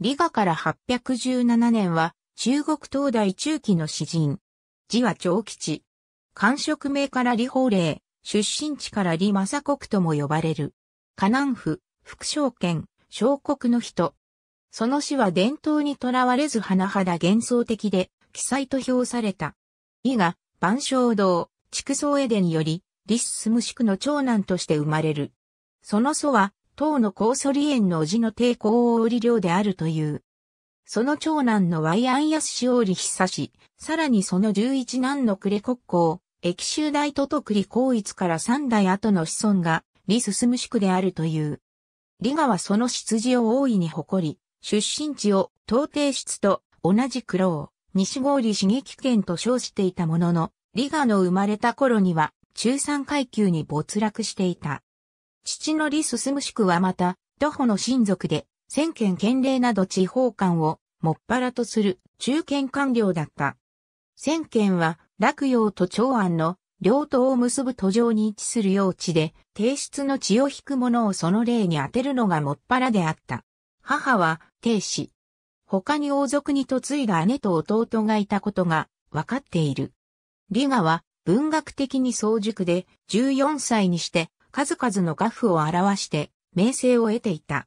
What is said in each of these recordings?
李賀から817年は、中国東大中期の詩人。字は長吉。官職名から李法令、出身地から李正国とも呼ばれる。河南府、福祥県、小国の人。その詩は伝統にとらわれず花肌幻想的で、記載と評された。李が、万象堂、畜層エデにより、李進む宿の長男として生まれる。その祖は、唐の高祖李園の叔父の抵抗を売り領であるという。その長男のワイアンヤスシオーリ久し、さらにその十一男の呉国公、駅州大都と栗光一から三代後の子孫が、李進宿であるという。李賀はその出自を大いに誇り、出身地を東帝室と同じ苦労、西郷里刺激圏と称していたものの、李賀の生まれた頃には中産階級に没落していた。父の李進クはまた、徒歩の親族で、先県県令など地方官を、もっぱらとする中堅官僚だった。先県は、洛陽と長安の両党を結ぶ途上に位置する用地で、帝室の血を引く者をその例に当てるのがもっぱらであった。母は、帝子。他に王族に嫁いだ姉と弟がいたことが分かっている。リガは文学的に早熟で14歳にして数々の画布を表して、名声を得ていた。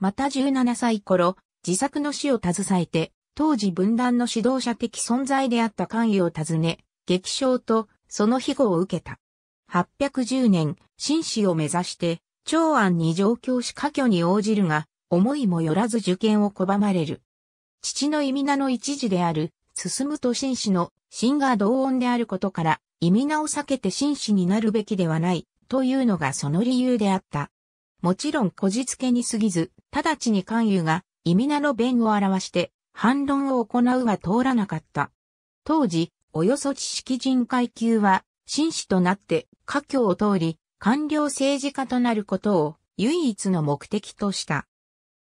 また17歳頃、自作の死を携えて、当時分断の指導者的存在であった関与を尋ね、激賞とその庇護を受けた。810年、紳士を目指して、長安に上京し家居に応じるが、思いもよらず受験を拒まれる。父の意味名の一時である、進むと紳士の、真が同音であることから、意味名を避けて紳士になるべきではない、というのがその理由であった。もちろんこじつけに過ぎず、直ちに関誘が意味なの弁を表して反論を行うは通らなかった。当時、およそ知識人階級は、紳士となって家境を通り、官僚政治家となることを唯一の目的とした。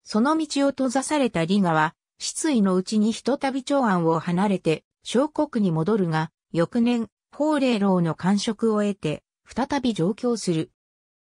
その道を閉ざされたリガは、失意のうちにひとたび長安を離れて、小国に戻るが、翌年、法令老の官職を得て、再び上京する。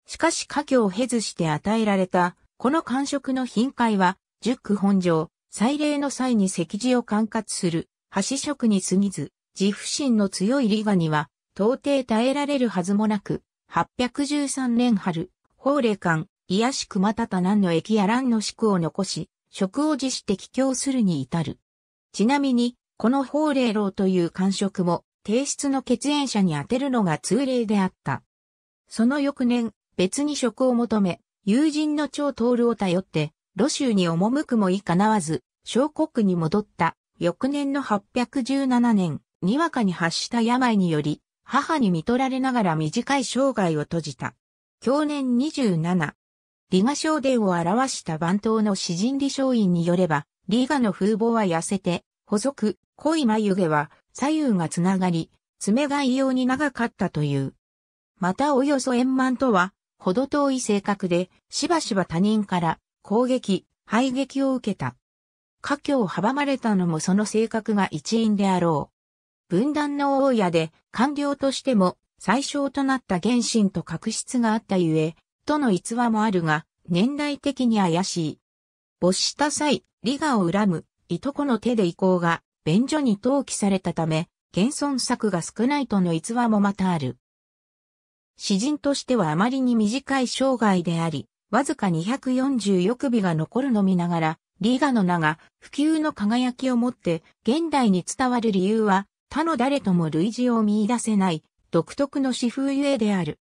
しかし家境を経ずして与えられた、この官職の頻回は、十区本上、祭礼の際に席次を管轄する、橋職に過ぎず、自負心の強い利賀には、到底耐えられるはずもなく、813年春、法令館、癒し熊田南の駅や乱の宿を残し、職を辞して帰郷するに至る。ちなみに、この法令老という官職も、提出の血縁者に当てるのが通例であった。その翌年、別に職を求め、友人の長徹を頼って、露州に赴くもいかなわず、小国に戻った。翌年の817年、にわかに発した病により、母に見取られながら短い生涯を閉じた。去年27、リガ商伝を表した番頭の詩人李商院によれば、リガの風貌は痩せて、細く、濃い眉毛は、左右がつながり、爪が異様に長かったという。またおよそ円満とは、ほど遠い性格で、しばしば他人から攻撃、排撃を受けた。家境を阻まれたのもその性格が一因であろう。分断の大家で、官僚としても最小となった原神と確執があったゆえ、との逸話もあるが、年代的に怪しい。没した際、利我を恨む、いとこの手で意向が、便所に投棄されたため、現存作が少ないとの逸話もまたある。詩人としてはあまりに短い生涯であり、わずか240翼尾が残るのみながら、リーガの名が普及の輝きをもって現代に伝わる理由は他の誰とも類似を見出せない独特の詩風ゆえである。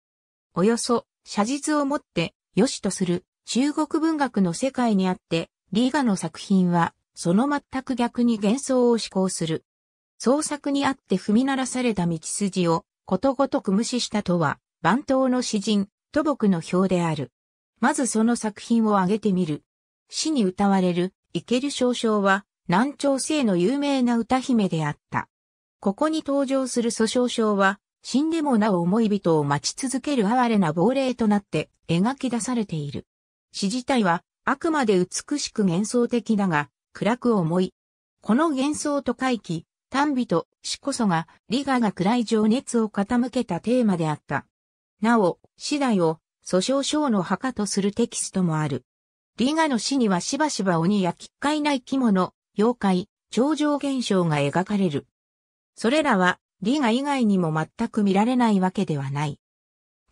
およそ写実をもって良しとする中国文学の世界にあって、リーガの作品はその全く逆に幻想を思考する。創作にあって踏み鳴らされた道筋をことごとく無視したとは、番頭の詩人、土木の表である。まずその作品を挙げてみる。詩に歌われる、イケル少将は、南朝生の有名な歌姫であった。ここに登場する祖少将は、死んでもなお思い人を待ち続ける哀れな亡霊となって描き出されている。詩自体は、あくまで美しく幻想的だが、暗く思い。この幻想と回帰、丹美と死こそが、リガが暗い情熱を傾けたテーマであった。なお、死代を、訴訟章の墓とするテキストもある。リガの死にはしばしば鬼や奇怪な生き物、妖怪、超常現象が描かれる。それらは、リガ以外にも全く見られないわけではない。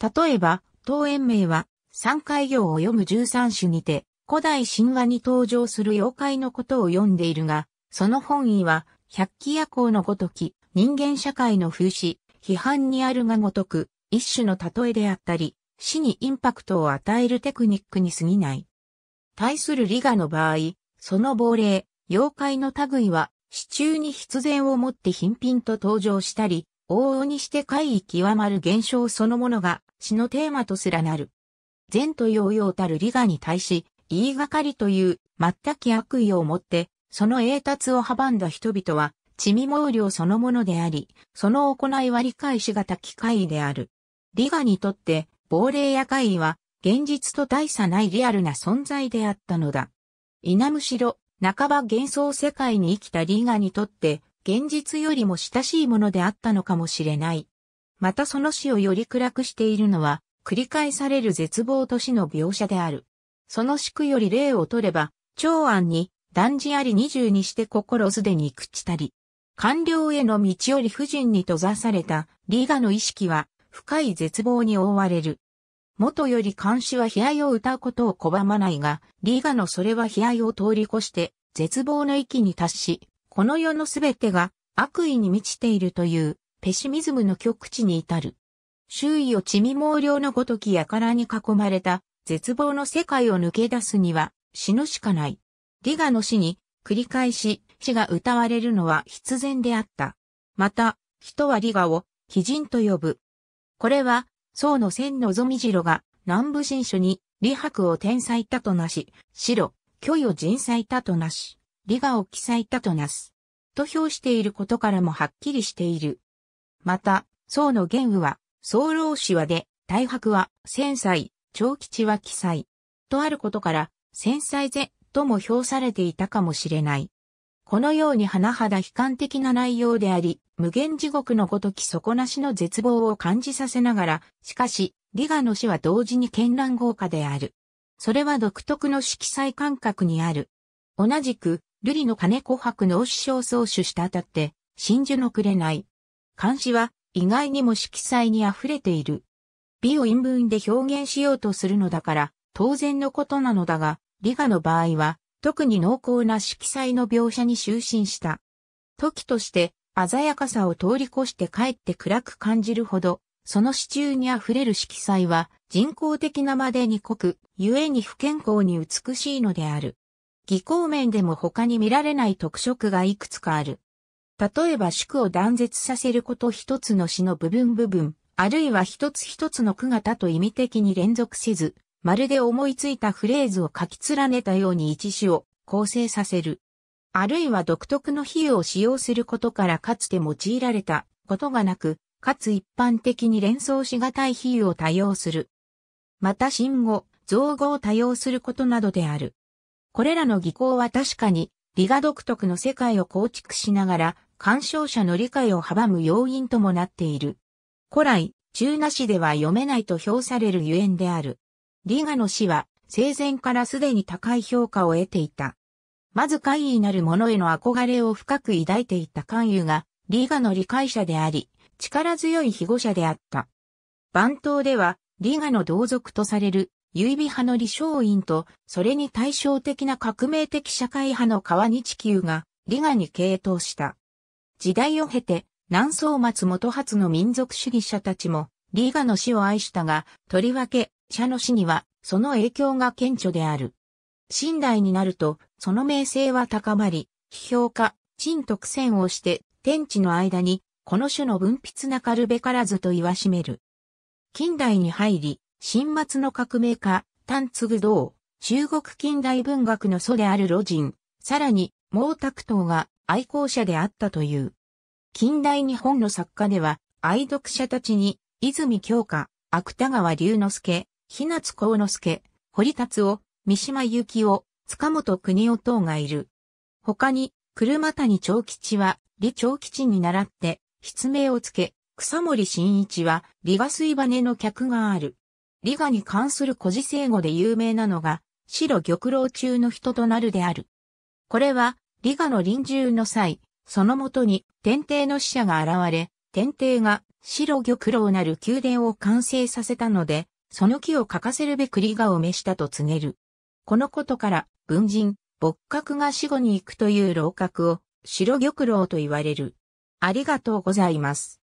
例えば、当園名は、三回行を読む十三種にて、古代神話に登場する妖怪のことを読んでいるが、その本意は、百鬼夜行のごとき、人間社会の風刺、批判にあるがごとく、一種の例えであったり、死にインパクトを与えるテクニックに過ぎない。対するリガの場合、その亡霊、妖怪の類は、支柱に必然を持って頻品と登場したり、往々にして怪異極まる現象そのものが、死のテーマとすらなる。善と揚々たるリガに対し、言いがかりという全く悪意をもって、その栄達を阻んだ人々は、地味毛量そのものであり、その行いは理解しがた機会である。理ガにとって、亡霊や怪異は、現実と大差ないリアルな存在であったのだ。いなむしろ、半ば幻想世界に生きたリガにとって、現実よりも親しいものであったのかもしれない。またその死をより暗くしているのは、繰り返される絶望と死の描写である。その宿より例を取れば、長安に、断じあり二十にして心すでに朽ちたり。官僚への道より夫人に閉ざされた、リーガの意識は、深い絶望に覆われる。元より監視は悲哀を歌うことを拒まないが、リーガのそれは悲哀を通り越して、絶望の域に達し、この世のすべてが悪意に満ちているという、ペシミズムの極地に至る。周囲を地味毛量のごときやからに囲まれた絶望の世界を抜け出すには死ぬしかない。リガの死に繰り返し死が歌われるのは必然であった。また、人はリガを鬼人と呼ぶ。これは、宋の千のぞみじろが南部新書に李白を天才たとなし、白、虚を人才たとなし、リガを奇才たとなす。と評していることからもはっきりしている。また、宋の言武は、宋老子はで、大白は、千歳、長吉は記載。とあることから、繊細ぜ、とも評されていたかもしれない。このように甚だ悲観的な内容であり、無限地獄のごとき底なしの絶望を感じさせながら、しかし、リガの死は同時に絢爛豪華である。それは独特の色彩感覚にある。同じく、瑠璃の金琥珀の師匠創主したあたって、真珠のれない。漢詩は、意外にも色彩に溢れている。美を陰文で表現しようとするのだから、当然のことなのだが、理科の場合は、特に濃厚な色彩の描写に就寝した。時として、鮮やかさを通り越して帰って暗く感じるほど、その支柱に溢れる色彩は人工的なまでに濃く、故に不健康に美しいのである。技巧面でも他に見られない特色がいくつかある。例えば宿を断絶させること一つの詩の部分部分、あるいは一つ一つの句型と意味的に連続せず、まるで思いついたフレーズを書き連ねたように一詞を構成させる。あるいは独特の比喩を使用することからかつて用いられたことがなく、かつ一般的に連想しがたい比喩を多用する。また新語、造語を多用することなどである。これらの技巧は確かに、理画独特の世界を構築しながら、鑑賞者の理解を阻む要因ともなっている。古来、中なしでは読めないと評されるゆえんである。リガの詩は、生前からすでに高い評価を得ていた。まず怪異なる者への憧れを深く抱いていた関羽が、リガの理解者であり、力強い庇護者であった。番頭では、リガの同族とされる、優美派の李承院と、それに対照的な革命的社会派の川日宮が、リガに傾倒した。時代を経て、南宋松元初の民族主義者たちも、リーガの死を愛したが、とりわけ、社の死には、その影響が顕著である。新代になると、その名声は高まり、批評家、陳徳戦をして、天地の間に、この種の文筆なかるべからずと言わしめる。近代に入り、新末の革命家、丹継道、中国近代文学の祖である路人、さらに毛沢東が愛好者であったという。近代日本の作家では、愛読者たちに、泉京花、芥川龍之介、日夏幸之介、堀達夫、三島由紀夫、塚本邦夫等がいる。他に、車谷長吉は、李長吉に倣って、筆名をつけ、草森新一は、李賀水羽の客がある。李賀に関する古事聖語で有名なのが、白玉老中の人となるである。これは、李賀の臨終の際、そのもとに天帝の使者が現れ、天帝が白玉楼なる宮殿を完成させたので、その木を欠かせるべくリがを召したと告げる。このことから、文人、仏閣が死後に行くという楼閣を白玉楼と言われる。ありがとうございます。